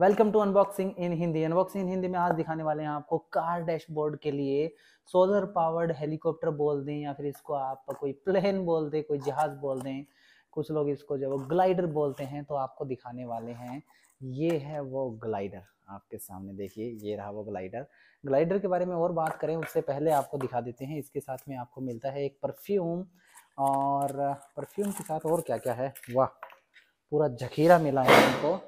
welcome to unboxing in Hindi unboxing in Hindi में आज दिखाने वाले हैं आपको कार डैशबोर्ड के लिए सोलर पावर्ड हेलीकॉप्टर बोल दें या फिर इसको आप कोई प्लेन बोल दें कोई जहाज बोल दें कुछ लोग इसको जो ग्लाइडर बोलते हैं तो आपको दिखाने वाले हैं ये है वो ग्लाइडर आपके सामने देखिए ये रहा वो ग्लाइडर ग्लाइडर के बारे में और बात करें उससे पहले आपको दिखा देते हैं इसके साथ में आपको मिलता है एक परफ्यूम और परफ्यूम के साथ और क्या क्या है वाह पूरा जखीरा मिला है इनको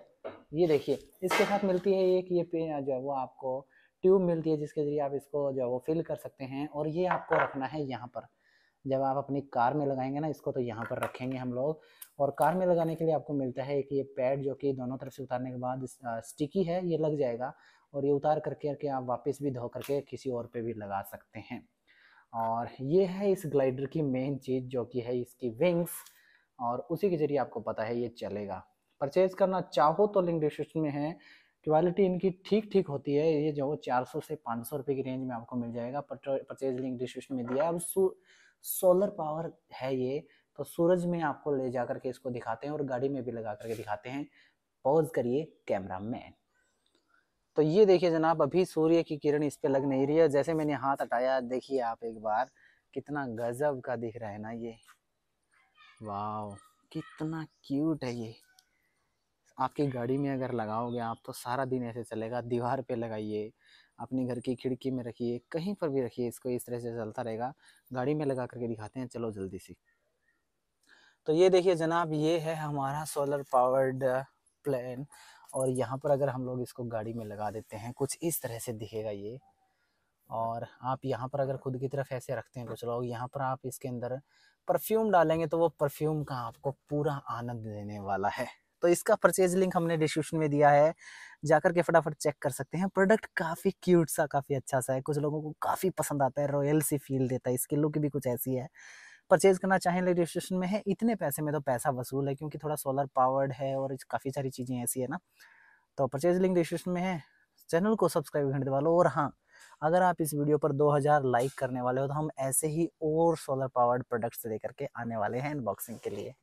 ये देखिए इसके साथ मिलती है एक ये पेन जो है वो आपको ट्यूब मिलती है जिसके ज़रिए आप इसको जो है वो फिल कर सकते हैं और ये आपको रखना है यहाँ पर जब आप अपनी कार में लगाएंगे ना इसको तो यहाँ पर रखेंगे हम लोग और कार में लगाने के लिए आपको मिलता है एक ये पैड जो कि दोनों तरफ से उतारने के बाद स्टिकी है ये लग जाएगा और ये उतार करके करके आप वापस भी धो करके किसी और पे भी लगा सकते हैं और ये है इस ग्लाइडर की मेन चीज़ जो कि है इसकी विंग्स और उसी के ज़रिए आपको पता है ये चलेगा परचेज करना चाहो तो लिंक डिस्क्रिप्शन में है क्वालिटी इनकी ठीक ठीक होती है ये जो 400 से 500 रुपए की रेंज में आपको मिल जाएगा परचेज लिंक डिस्क्रिप्शन में दिया है अब सोलर पावर है ये तो सूरज में आपको ले जा करके इसको दिखाते हैं और गाड़ी में भी लगा करके दिखाते हैं पॉज करिए कैमरा मैन तो ये देखिए जनाब अभी सूर्य की किरण इस पर लग नहीं रही है जैसे मैंने हाथ हटाया देखिए आप एक बार कितना गजब का दिख रहा है ना ये वाह कितना क्यूट है ये आपकी गाड़ी में अगर लगाओगे आप तो सारा दिन ऐसे चलेगा दीवार पे लगाइए अपने घर की खिड़की में रखिए कहीं पर भी रखिए इसको इस तरह से चलता रहेगा गाड़ी में लगा करके दिखाते हैं चलो जल्दी से तो ये देखिए जनाब ये है हमारा सोलर पावर्ड प्लान और यहाँ पर अगर हम लोग इसको गाड़ी में लगा देते हैं कुछ इस तरह से दिखेगा ये और आप यहाँ पर अगर खुद की तरफ ऐसे रखते हैं कुछ लोग यहाँ पर आप इसके अंदर परफ्यूम डालेंगे तो वो परफ्यूम का आपको पूरा आनंद देने वाला है तो इसका परचेज लिंक हमने डिस्क्रिप्शन में दिया है जाकर के फटाफट चेक कर सकते हैं प्रोडक्ट काफ़ी क्यूट सा काफ़ी अच्छा सा है कुछ लोगों को काफ़ी पसंद आता है रॉयल सी फील देता है इसकी लुक भी कुछ ऐसी है परचेज करना चाहें लिंक डिस्क्रिप्शन में है इतने पैसे में तो पैसा वसूल है क्योंकि थोड़ा सोलर पावर्ड है और काफ़ी सारी चीज़ें ऐसी है ना तो परचेज लिंक डिस्क्रिप्शन में है चैनल को सब्सक्राइब कर दे लो और हाँ अगर आप इस वीडियो पर 2000 लाइक करने वाले हो तो हम ऐसे ही और सोलर पावर्ड प्रोडक्ट्स लेकर के आने वाले हैं अनबॉक्सिंग के लिए